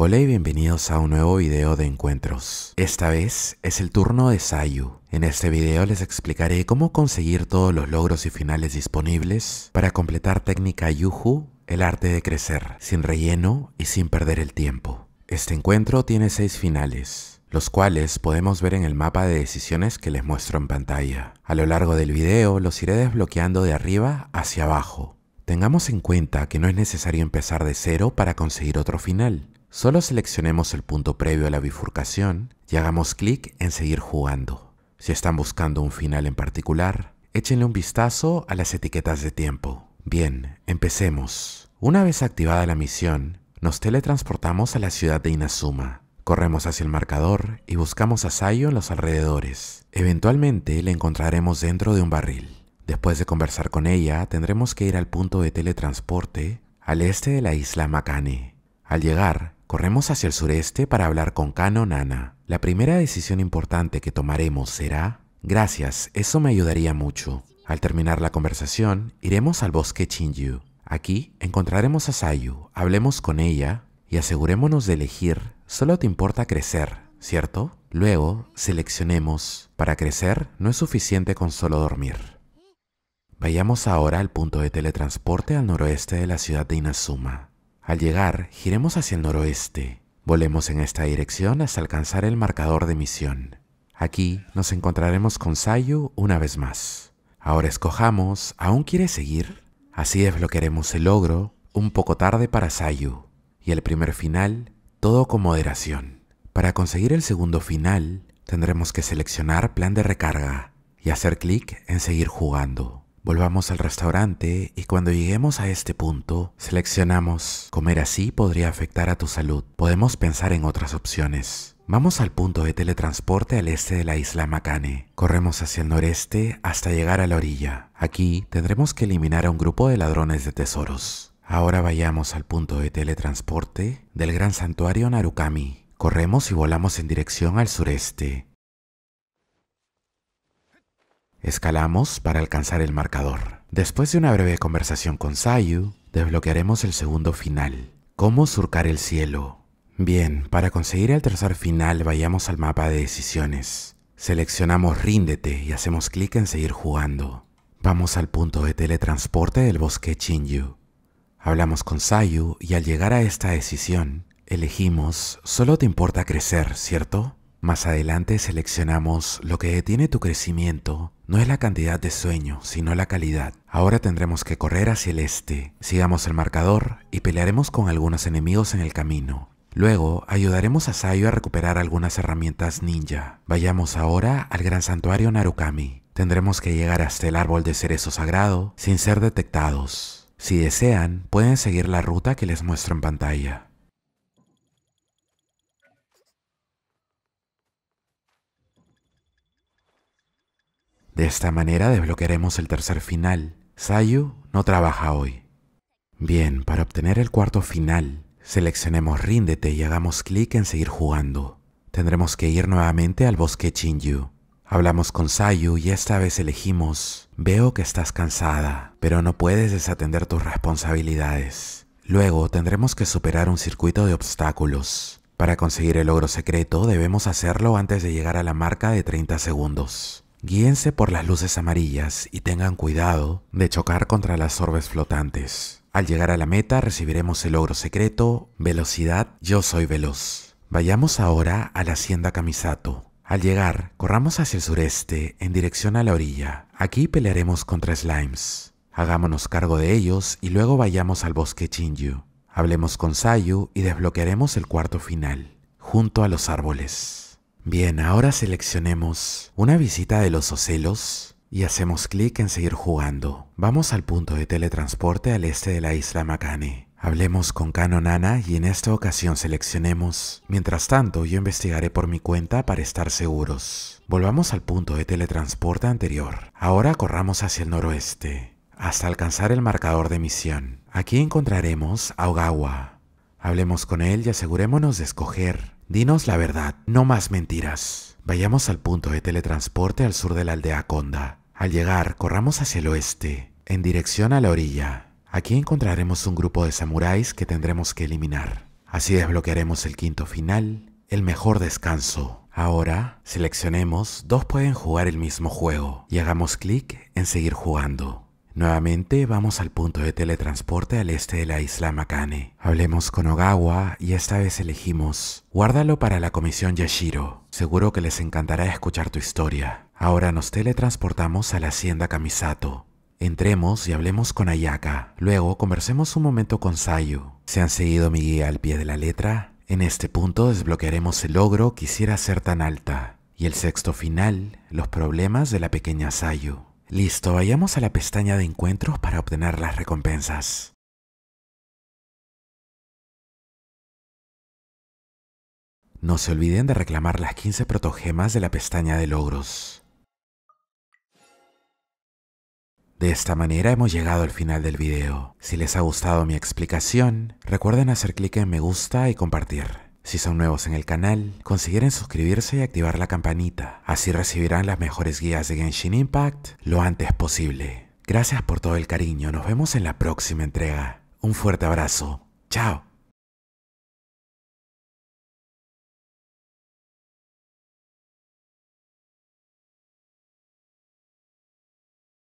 Hola y bienvenidos a un nuevo video de encuentros. Esta vez es el turno de Sayu. En este video les explicaré cómo conseguir todos los logros y finales disponibles para completar técnica Yuhu, el arte de crecer, sin relleno y sin perder el tiempo. Este encuentro tiene seis finales, los cuales podemos ver en el mapa de decisiones que les muestro en pantalla. A lo largo del video los iré desbloqueando de arriba hacia abajo. Tengamos en cuenta que no es necesario empezar de cero para conseguir otro final, Solo seleccionemos el punto previo a la bifurcación y hagamos clic en seguir jugando. Si están buscando un final en particular, échenle un vistazo a las etiquetas de tiempo. Bien, empecemos. Una vez activada la misión, nos teletransportamos a la ciudad de Inazuma. Corremos hacia el marcador y buscamos a Sayo en los alrededores. Eventualmente la encontraremos dentro de un barril. Después de conversar con ella, tendremos que ir al punto de teletransporte al este de la isla Makane. Al llegar, Corremos hacia el sureste para hablar con Kano Nana. La primera decisión importante que tomaremos será... Gracias, eso me ayudaría mucho. Al terminar la conversación, iremos al bosque chinju Aquí encontraremos a Sayu, hablemos con ella y asegurémonos de elegir. Solo te importa crecer, ¿cierto? Luego, seleccionemos. Para crecer no es suficiente con solo dormir. Vayamos ahora al punto de teletransporte al noroeste de la ciudad de Inazuma. Al llegar, giremos hacia el noroeste. Volemos en esta dirección hasta alcanzar el marcador de misión. Aquí nos encontraremos con Sayu una vez más. Ahora escojamos, ¿aún quiere seguir? Así desbloquearemos el logro, un poco tarde para Sayu. Y el primer final, todo con moderación. Para conseguir el segundo final, tendremos que seleccionar plan de recarga y hacer clic en seguir jugando. Volvamos al restaurante y cuando lleguemos a este punto, seleccionamos, comer así podría afectar a tu salud. Podemos pensar en otras opciones. Vamos al punto de teletransporte al este de la isla Makane. Corremos hacia el noreste hasta llegar a la orilla. Aquí tendremos que eliminar a un grupo de ladrones de tesoros. Ahora vayamos al punto de teletransporte del gran santuario Narukami. Corremos y volamos en dirección al sureste. Escalamos para alcanzar el marcador. Después de una breve conversación con Sayu, desbloquearemos el segundo final. ¿Cómo surcar el cielo? Bien, para conseguir el tercer final vayamos al mapa de decisiones. Seleccionamos Ríndete y hacemos clic en Seguir jugando. Vamos al punto de teletransporte del bosque Chinyu. Hablamos con Sayu y al llegar a esta decisión, elegimos Solo te importa crecer, ¿cierto? Más adelante seleccionamos lo que detiene tu crecimiento no es la cantidad de sueño, sino la calidad. Ahora tendremos que correr hacia el este. Sigamos el marcador y pelearemos con algunos enemigos en el camino. Luego ayudaremos a Sayo a recuperar algunas herramientas ninja. Vayamos ahora al gran santuario Narukami. Tendremos que llegar hasta el árbol de cerezo sagrado sin ser detectados. Si desean, pueden seguir la ruta que les muestro en pantalla. De esta manera desbloquearemos el tercer final. Sayu no trabaja hoy. Bien, para obtener el cuarto final, seleccionemos Ríndete y hagamos clic en Seguir jugando. Tendremos que ir nuevamente al bosque Chinju. Hablamos con Sayu y esta vez elegimos, veo que estás cansada, pero no puedes desatender tus responsabilidades. Luego tendremos que superar un circuito de obstáculos. Para conseguir el logro secreto debemos hacerlo antes de llegar a la marca de 30 segundos. Guíense por las luces amarillas y tengan cuidado de chocar contra las orbes flotantes. Al llegar a la meta recibiremos el logro secreto, velocidad, yo soy veloz. Vayamos ahora a la hacienda Camisato. Al llegar, corramos hacia el sureste en dirección a la orilla. Aquí pelearemos contra slimes. Hagámonos cargo de ellos y luego vayamos al bosque Chinju. Hablemos con Sayu y desbloquearemos el cuarto final, junto a los árboles. Bien, ahora seleccionemos una visita de los ocelos y hacemos clic en seguir jugando. Vamos al punto de teletransporte al este de la isla Makane. Hablemos con Kano Nana y en esta ocasión seleccionemos. Mientras tanto, yo investigaré por mi cuenta para estar seguros. Volvamos al punto de teletransporte anterior. Ahora corramos hacia el noroeste, hasta alcanzar el marcador de misión. Aquí encontraremos a Ogawa. Hablemos con él y asegurémonos de escoger Dinos la verdad, no más mentiras. Vayamos al punto de teletransporte al sur de la aldea Conda. Al llegar, corramos hacia el oeste, en dirección a la orilla. Aquí encontraremos un grupo de samuráis que tendremos que eliminar. Así desbloquearemos el quinto final, el mejor descanso. Ahora, seleccionemos, dos pueden jugar el mismo juego y hagamos clic en seguir jugando. Nuevamente vamos al punto de teletransporte al este de la isla Makane. Hablemos con Ogawa y esta vez elegimos Guárdalo para la comisión Yashiro. Seguro que les encantará escuchar tu historia. Ahora nos teletransportamos a la hacienda Kamisato. Entremos y hablemos con Ayaka. Luego conversemos un momento con Sayu. ¿Se han seguido mi guía al pie de la letra? En este punto desbloquearemos el logro Quisiera ser tan alta y el sexto final, los problemas de la pequeña Sayu. Listo, vayamos a la pestaña de encuentros para obtener las recompensas. No se olviden de reclamar las 15 protogemas de la pestaña de logros. De esta manera hemos llegado al final del video. Si les ha gustado mi explicación, recuerden hacer clic en me gusta y compartir. Si son nuevos en el canal, consideren suscribirse y activar la campanita, así recibirán las mejores guías de Genshin Impact lo antes posible. Gracias por todo el cariño, nos vemos en la próxima entrega. Un fuerte abrazo, chao.